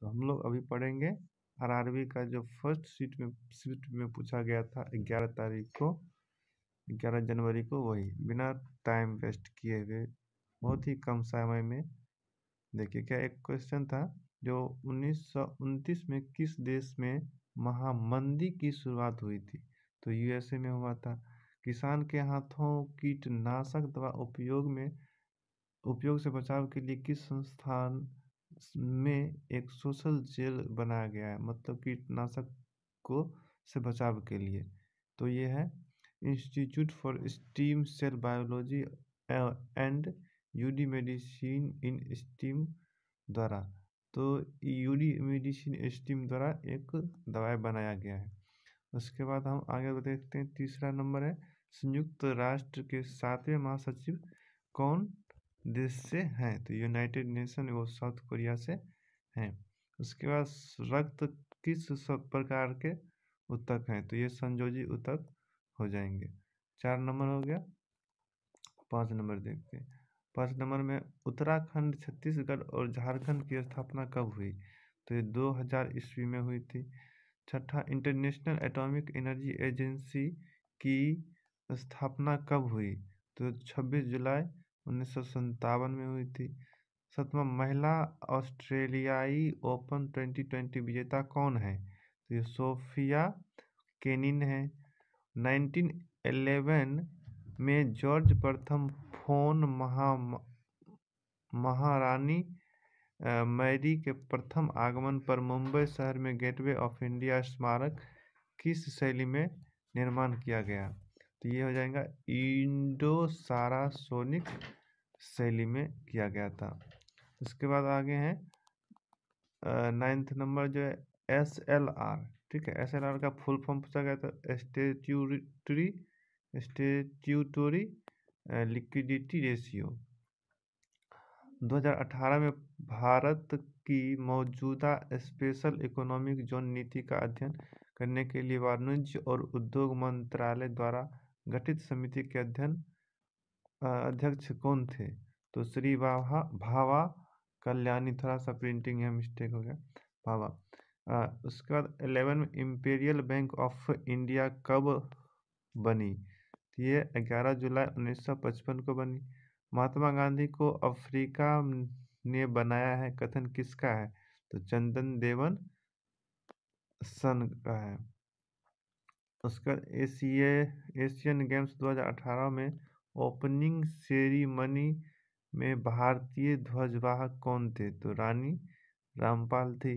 तो हम लोग अभी पढ़ेंगे आरआरबी का जो फर्स्ट सीट में सीट में पूछा गया था ग्यारह तारीख को ग्यारह जनवरी को वही बिना टाइम वेस्ट किए हुए बहुत ही कम समय में देखिए क्या एक क्वेश्चन था जो उन्नीस में किस देश में महामंदी की शुरुआत हुई थी तो यूएसए में हुआ था किसान के हाथों कीटनाशक दवा उपयोग में उपयोग से बचाव के लिए किस संस्थान में एक सोशल जेल बनाया गया है मतलब कीटनाशक को से बचाव के लिए तो ये है institute for stem cell biology and यूडी मेडिसिन इन स्टीम द्वारा तो यूडी मेडिसिन स्टीम द्वारा एक दवाई बनाया गया है उसके बाद हम आगे देखते हैं तीसरा नंबर है संयुक्त राष्ट्र के सातवें महासचिव कौन देश से हैं तो यूनाइटेड नेशन वो साउथ कोरिया से हैं उसके बाद रक्त किस सब प्रकार के उत्तक हैं तो ये संयोजी उत्तक हो जाएंगे चार नंबर हो गया पाँच नंबर देखते हैं पाँच नंबर में उत्तराखंड छत्तीसगढ़ और झारखंड की स्थापना कब हुई तो ये 2000 ईस्वी में हुई थी छठा इंटरनेशनल एटॉमिक एनर्जी एजेंसी की स्थापना कब हुई तो 26 जुलाई उन्नीस में हुई थी सतवा महिला ऑस्ट्रेलियाई ओपन 2020 विजेता कौन है तो ये सोफिया केनिन है 1911 में जॉर्ज प्रथम फोन महा महारानी मैरी के प्रथम आगमन पर मुंबई शहर में गेटवे ऑफ इंडिया स्मारक किस शैली में निर्माण किया गया तो ये हो जाएगा इंडो सारा सोनिक शैली में किया गया था उसके बाद आगे हैं नाइन्थ नंबर जो है एस एल आर ठीक है एस एल आर का फुल फॉर्म पूछा गया था स्टेट्यूटरी स्टेट्यूटोरी लिक्विडिटी रेशियो 2018 में भारत की मौजूदा स्पेशल इकोनॉमिक जोन नीति का अध्ययन करने के लिए वाणिज्य और उद्योग मंत्रालय द्वारा गठित समिति के अध्ययन अध्यक्ष कौन थे तो श्री भावा भावा कल्याणी थोड़ा सा प्रिंटिंग है मिस्टेक हो गया भावा आ, उसके बाद एलेवन में इम्पेरियल बैंक ऑफ इंडिया कब बनी तो ये 11 जुलाई 1955 को बनी महात्मा गांधी को अफ्रीका ने बनाया है कथन किसका है तो चंदन देवन सन का है उसके बाद एशिया एशियन गेम्स 2018 में ओपनिंग सेरीमनी में भारतीय ध्वजवाहक कौन थे तो रानी रामपाल थी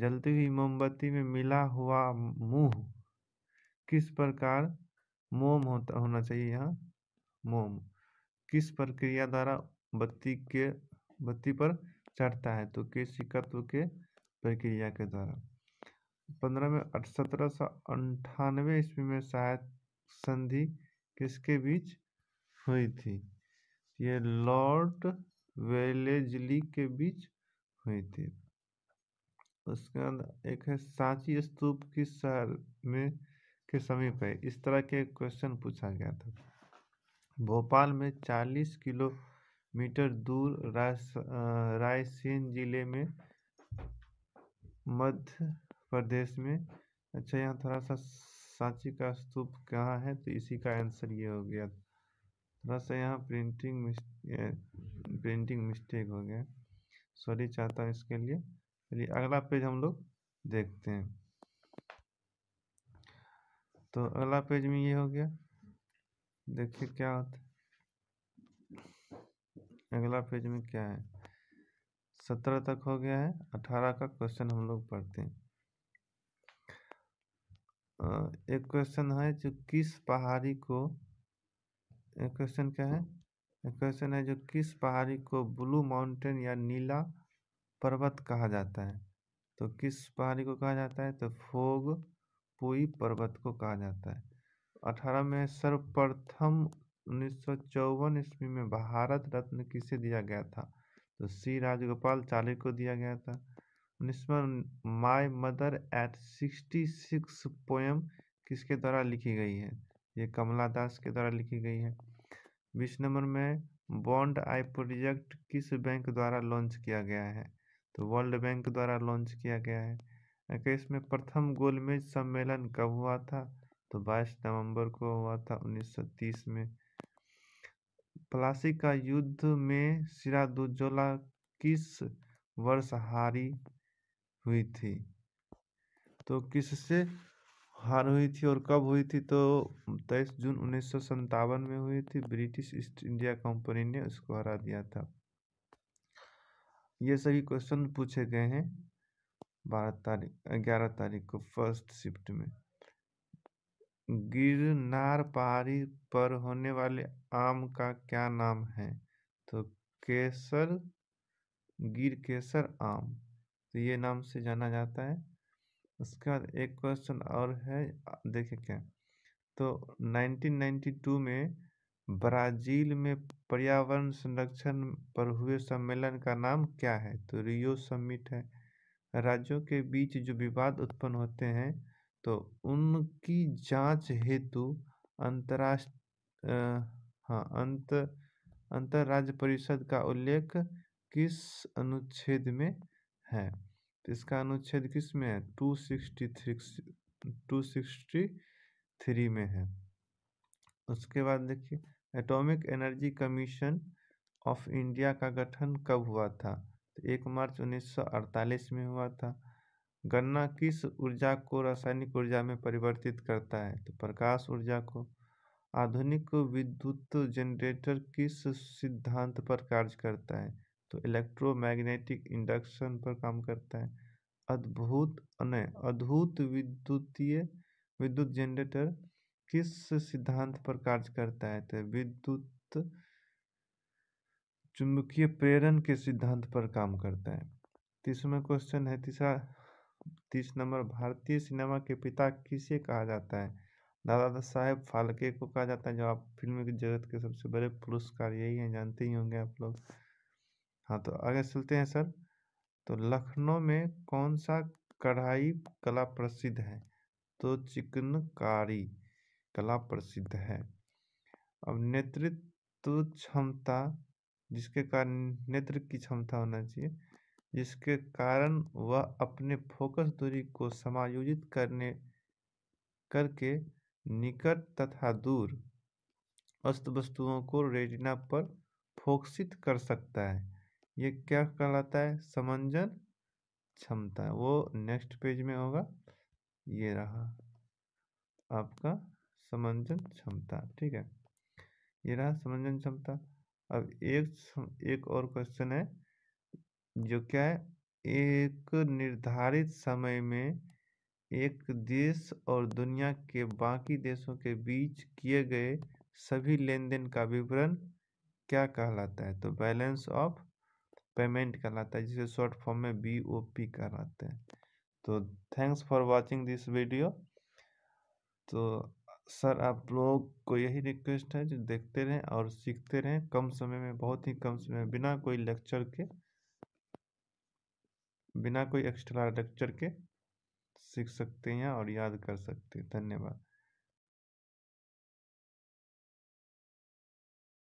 जलती हुई मोमबत्ती में मिला हुआ मुंह किस प्रकार मोम होता होना चाहिए यहाँ मोम किस प्रक्रिया द्वारा बत्ती के बत्ती पर चढ़ता है तो केशिकत्व के प्रक्रिया के द्वारा पंद्रह में सत्रह सौ अंठानवे ईस्वी में शायद संधि किसके बीच हुई थी ये लॉर्ड वेलेजली के बीच हुई थी उसके बाद एक है सांची स्तूप किस शहर में के समीप है इस तरह के क्वेश्चन पूछा गया था भोपाल में 40 किलोमीटर दूर रायसेन जिले में मध्य प्रदेश में अच्छा यहाँ थोड़ा सा सांची का स्तूप कहाँ है तो इसी का आंसर ये हो गया था थोड़ा सा यहाँ प्रिंटिंग प्रिंटिंग मिस्टेक हो गया सॉरी चाहता हूँ इसके लिए चलिए अगला पेज हम लोग देखते हैं तो अगला पेज में ये हो गया देखिए क्या होता अगला पेज में क्या है सत्रह तक हो गया है अठारह का क्वेश्चन हम लोग पढ़ते हैं एक क्वेश्चन है जो किस पहाड़ी को क्वेश्चन क्या है क्वेश्चन है जो किस पहाड़ी को ब्लू माउंटेन या नीला पर्वत कहा जाता है तो किस पहाड़ी को कहा जाता है तो फोग पुई पर्वत को कहा जाता है अठारह में सर्वप्रथम उन्नीस सौ ईस्वी में भारत रत्न किसे दिया गया था तो सी राजगोपाल चाली को दिया गया था उन्नीसवां my mother at sixty six poem किसके द्वारा लिखी गई है ये कमला दास के द्वारा लिखी गई है बीस नंबर में बॉन्ड आई प्रोजेक्ट किस बैंक द्वारा लॉन्च किया गया है तो वर्ल्ड बैंक द्वारा लॉन्च किया गया है इक्कीस में प्रथम गोलमेज सम्मेलन कब हुआ था तो बाईस नवंबर को हुआ था 1930 में प्लासी का युद्ध में सिरादुजोला किस वर्ष हारी हुई थी तो किससे हार हुई थी और कब हुई थी तो तेईस जून उन्नीस में हुई थी ब्रिटिश ईस्ट इंडिया कंपनी ने उसको हरा दिया था ये सभी क्वेश्चन पूछे गए हैं बारह तारीख ग्यारह तारीख को फर्स्ट शिफ्ट में गिरनार पहाड़ी पर होने वाले आम का क्या नाम है तो केसर गिर केसर आम तो ये नाम से जाना जाता है उसके बाद एक क्वेश्चन और है देखे क्या तो 1992 में ब्राज़ील में पर्यावरण संरक्षण पर हुए सम्मेलन का नाम क्या है तो रियो समिट है राज्यों के बीच जो विवाद उत्पन्न होते हैं तो उनकी जांच हेतु अंतर्राष्ट्र हाँ अंत अंतर्राज्य परिषद का उल्लेख किस अनुच्छेद में है इसका अनुच्छेद किस में है two sixty three two sixty three में है उसके बाद देखिए atomic energy commission of India का गठन कब हुआ था तो एक मार्च 1948 में हुआ था गन्ना किस ऊर्जा को रासायनिक ऊर्जा में परिवर्तित करता है तो प्रकाश ऊर्जा को आधुनिक विद्युत जनरेटर किस सिद्धांत पर कार्य करता है तो इलेक्ट्रोमैग्नेटिक इंडक्शन पर काम करता है अद्भुत अद्भुत विद्युतीय विद्युत जनरेटर किस सिद्धांत पर कार्य करता है तो विद्युत चुंबकीय प्रेरण के सिद्धांत पर काम करता है तीसरा क्वेश्चन है तीसरा तीस नंबर भारतीय सिनेमा के पिता किसे कहा जाता है दादा साहेब फालके को कहा जाता है जो आप फिल्म की जगत के सबसे बड़े पुरस्कार यही हैं जानते ही होंगे आप लोग हाँ तो आगे चलते हैं सर तो लखनऊ में कौन सा कढ़ाई कला प्रसिद्ध है तो चिकनकारी कला प्रसिद्ध है अब नेतृत्व क्षमता जिसके कारण नेत्र की क्षमता होना चाहिए जिसके कारण वह अपने फोकस दूरी को समायोजित करने करके निकट तथा दूर अस्त वस्तुओं को रेटिना पर फोकसित कर सकता है ये क्या कहलाता है समंजन क्षमता वो नेक्स्ट पेज में होगा ये रहा आपका समंजन क्षमता ठीक है ये रहा समंजन क्षमता अब एक एक और क्वेश्चन है जो क्या है एक निर्धारित समय में एक देश और दुनिया के बाकी देशों के बीच किए गए सभी लेन देन का विवरण क्या कहलाता है तो बैलेंस ऑफ पेमेंट कहलाता है जिसे शॉर्ट फॉर्म में बी ओ पी कहलाते हैं तो thanks for watching this video तो सर आप लोग को यही रिक्वेस्ट है जो देखते रहें और सीखते रहें कम समय में बहुत ही कम समय बिना कोई लेक्चर के बिना कोई एक्स्ट्रा लेक्चर के सीख सकते हैं और याद कर सकते हैं धन्यवाद